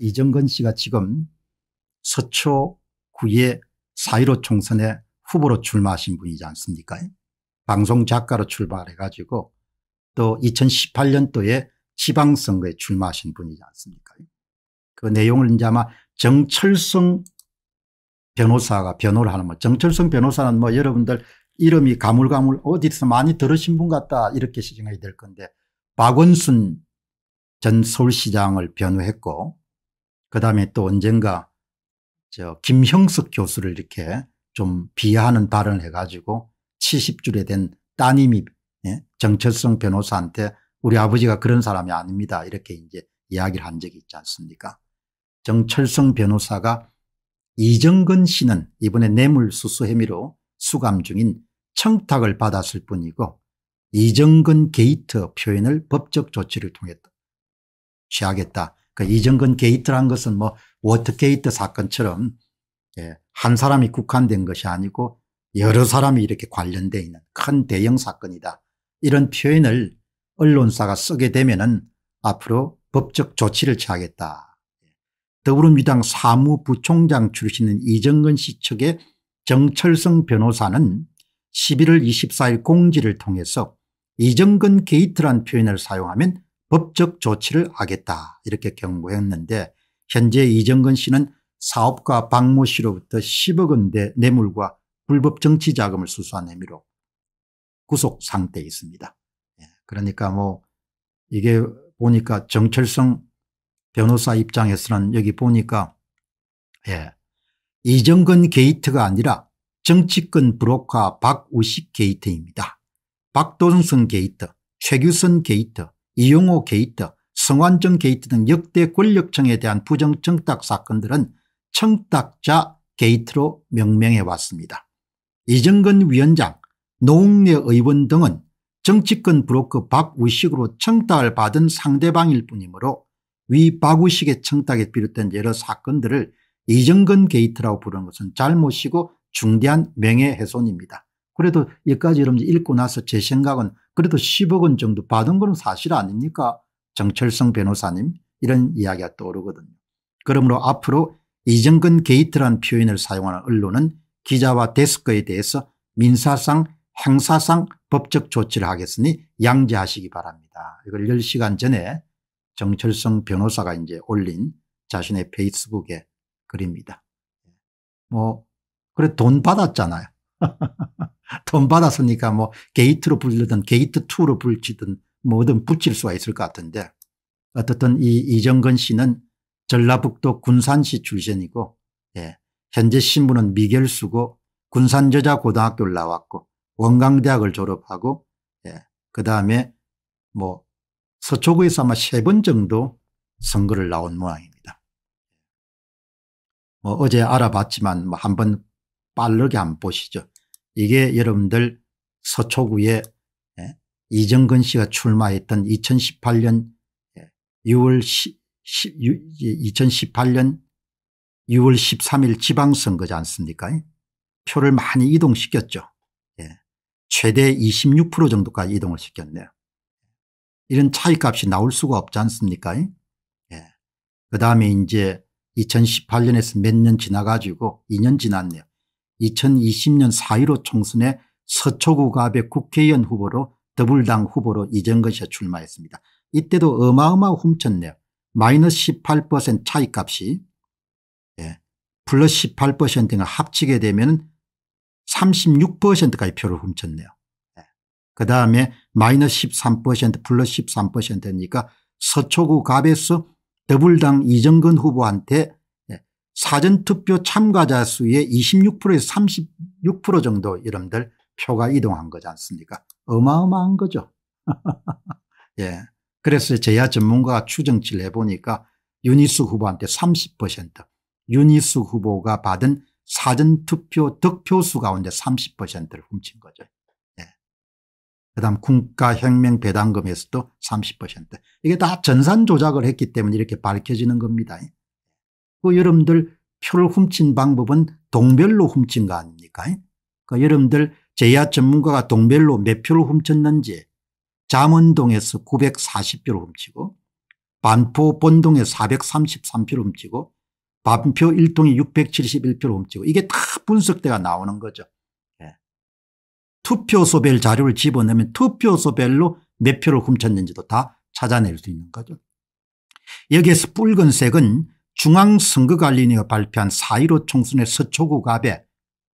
이정근 씨가 지금 서초구의 사1로 총선에 후보로 출마하신 분이지 않습니까? 방송 작가로 출발해 가지고 또 2018년도에 지방선거에 출마하신 분이지 않습니까? 그 내용을 이제 아마 정철성 변호사가 변호를 하는 뭐 정철성 변호사는 뭐 여러분들 이름이 가물가물 어디서 많이 들으신 분 같다 이렇게 생각이 될 건데 박원순 전 서울시장을 변호했고 그다음에 또 언젠가 저 김형석 교수를 이렇게 좀 비하하는 발언을 해가지고 70줄에 된 따님이 예? 정철성 변호사한테 우리 아버지가 그런 사람이 아닙니다 이렇게 이제 이야기를 한 적이 있지 않습니까 정철성 변호사가 이정근 씨는 이번에 뇌물수수 혐의로 수감 중인 청탁을 받았을 뿐이고 이정근 게이트 표현을 법적 조치를 통해 취하겠다 그 이정근 게이트란 것은 뭐 워터게이트 사건처럼 예, 한 사람이 국한된 것이 아니고 여러 사람이 이렇게 관련되어 있는 큰 대형 사건이다. 이런 표현을 언론사가 쓰게 되면은 앞으로 법적 조치를 취하겠다. 더불어민주당 사무부총장 출신인 이정근 씨 측의 정철성 변호사는 11월 24일 공지를 통해서 이정근 게이트란 표현을 사용하면 법적 조치를 하겠다 이렇게 경고했는데 현재 이정근 씨는 사업가 박모 씨로부터 10억 원대 뇌물과 불법 정치 자금을 수수한 혐의로 구속 상태에 있습니다. 예, 그러니까 뭐 이게 보니까 정철성 변호사 입장에서는 여기 보니까 예, 이정근 게이트가 아니라 정치권 브로커 박우식 게이트입니다. 박돈성 게이트, 최규선 게이트, 이용호 게이트 성완정 게이트 등 역대 권력층에 대한 부정청탁 사건들은 청탁자 게이트로 명명해 왔습니다. 이정근 위원장 노웅래 의원 등은 정치권 브로커 박우식으로 청탁을 받은 상대방일 뿐이므로 위 박우식의 청탁에 비롯된 여러 사건들을 이정근 게이트라고 부르는 것은 잘못이고 중대한 명예훼손입니다. 그래도 여기까지 여러분 읽고 나서 제 생각은 그래도 10억 원 정도 받은 거는 사실 아닙니까? 정철성 변호사님 이런 이야기가 떠오르거든요. 그러므로 앞으로 이정근 게이트란 표현을 사용하는 언론은 기자와 데스크에 대해서 민사상 형사상 법적 조치를 하겠으니 양지하시기 바랍니다. 이걸 10시간 전에 정철성 변호사가 이제 올린 자신의 페이스북에 글입니다. 뭐 그래 돈 받았잖아요. 돈 받았으니까 뭐 게이트로 불리든 게이트2로 불치든 뭐든 붙일 수가 있을 것 같은데 어떻든 이 이정근 씨는 전라북도 군산시 출신이고 예. 현재 신분은 미결수고 군산저자고등학교를 나왔고 원광대학을 졸업하고 예. 그다음에 뭐 서초구에서 아마 세 번 정도 선거를 나온 모양입니다. 뭐 어제 알아봤지만 뭐 한번 빠르게 한번 보시죠. 이게 여러분들 서초구에 예, 이정근 씨가 출마했던 2018년 6월 10, 2018년 6월 13일 지방선거지 않습니까? 예? 표를 많이 이동시켰죠. 예, 최대 26% 정도까지 이동을 시켰네요. 이런 차이값이 나올 수가 없지 않습니까? 예. 그 다음에 이제 2018년에서 몇 년 지나가지고 2년 지났네요. 2020년 4.15 총선에 서초구갑의 국회의원 후보로 더불당 후보로 이정거씨가 출마했습니다. 이때도 어마어마 훔쳤네요. 마이너스 18% 차이값이 예, 플러스 18%가 합치게 되면 36%까지 표를 훔쳤네요. 예, 그다음에 마이너스 13% 플러스 13%니까 서초구 갑에서 더블당 이정근 후보한테 사전투표 참가자 수의 26%에서 36% 정도 이름들 표가 이동한 거지 않습니까 어마어마한 거죠. 예. 그래서 제야 전문가가 추정치를 해보니까 유니스 후보한테 30% 유니스 후보가 받은 사전투표 득표수 가운데 30%를 훔친 거죠. 예. 그 다음 국가혁명 배당금에서도 30% 이게 다 전산 조작을 했기 때문에 이렇게 밝혀지는 겁니다. 예. 그 여러분들 표를 훔친 방법은 동별로 훔친 거 아닙니까? 그 여러분들 제야 전문가가 동별로 몇 표를 훔쳤는지 잠원동에서 940표를 훔치고 반포 본동에 433표를 훔치고 반표 1동에 671표를 훔치고 이게 다 분석대가 나오는 거죠. 네. 투표소별 자료를 집어넣으면 투표소별로 몇 표를 훔쳤는지도 다 찾아낼 수 있는 거죠. 여기에서 붉은색은 중앙선거관리위원회가 발표한 4.15 총선의 서초구갑의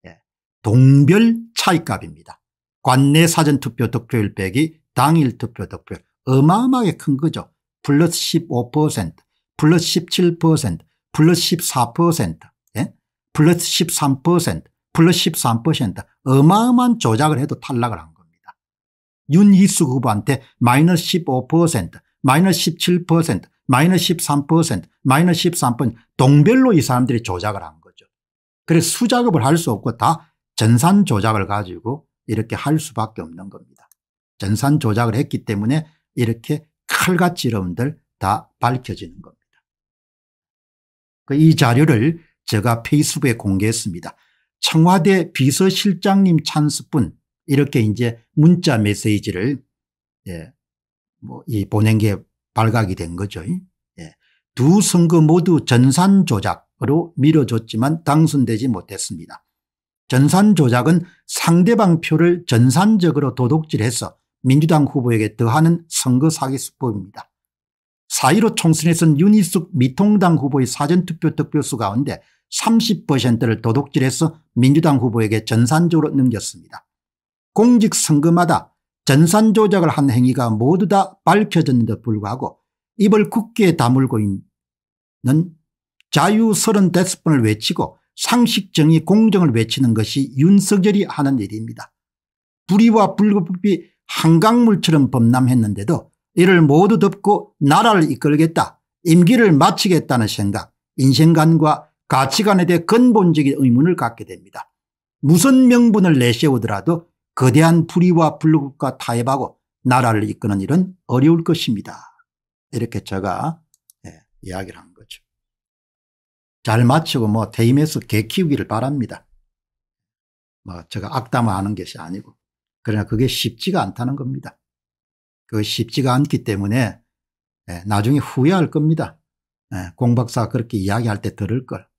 예, 동별 차이값입니다. 관내 사전투표 득표율 빼기 당일 투표 득표율 어마어마하게 큰 거죠. 플러스 15% 플러스 17% 플러스 14% 예? 플러스 13% 플러스 13% 어마어마한 조작을 해도 탈락을 한 겁니다. 윤희숙 후보한테 마이너스 15% 마이너스 17%, 마이너스 13%, 마이너스 13% 동별로 이 사람들이 조작을 한 거죠. 그래서 수작업을 할 수 없고 다 전산 조작을 가지고 이렇게 할 수밖에 없는 겁니다. 전산 조작을 했기 때문에 이렇게 칼같이 여러분들 다 밝혀지는 겁니다. 그 이 자료를 제가 페이스북에 공개했습니다. 청와대 비서실장님 찬스뿐 이렇게 이제 문자 메시지를 예, 뭐이보낸게 발각이 된 거죠. 예. 두 선거 모두 전산 조작으로 밀어줬지만 당선되지 못했습니다. 전산 조작은 상대방 표를 전산적으로 도둑질해서 민주당 후보에게 더하는 선거 사기 수법입니다. 4.15 총선에선 윤희숙 미통당 후보의 사전투표 득표수 가운데 30%를 도둑질해서 민주당 후보에게 전산적으로 넘겼습니다. 공직선거마다 전산 조작을 한 행위가 모두 다 밝혀졌는데 불구하고 입을 굳게 다물고 있는 자유 서른 대스폰을 외치고 상식 정의 공정을 외치는 것이 윤석열이 하는 일입니다. 불의와 불법이 한강물처럼 범람했는데도 이를 모두 덮고 나라를 이끌겠다 임기를 마치겠다는 생각 인생관과 가치관에 대해 근본적인 의문을 갖게 됩니다. 무슨 명분을 내세우더라도 거대한 불의와 불국과 타협하고 나라를 이끄는 일은 어려울 것입니다. 이렇게 제가 예, 이야기를 한 거죠. 잘 맞추고 뭐 대임해서 개 키우기를 바랍니다. 뭐 제가 악담하는 것이 아니고 그러나 그게 쉽지가 않다는 겁니다. 그 쉽지가 않기 때문에 예, 나중에 후회할 겁니다. 예, 공박사가 그렇게 이야기할 때 들을 걸.